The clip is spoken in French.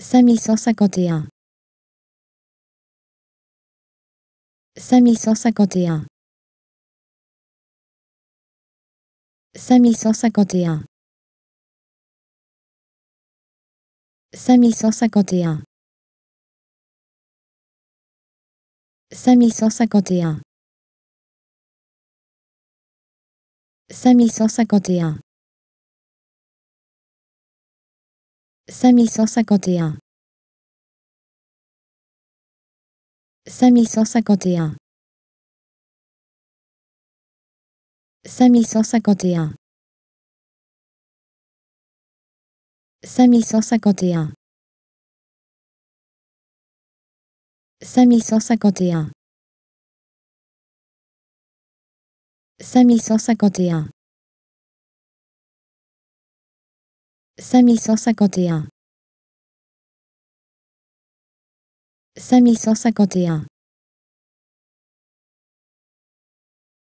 5151 5151 5151 5151 5151 5151 5151 5151 5151 5151 5151 5151 5151 5151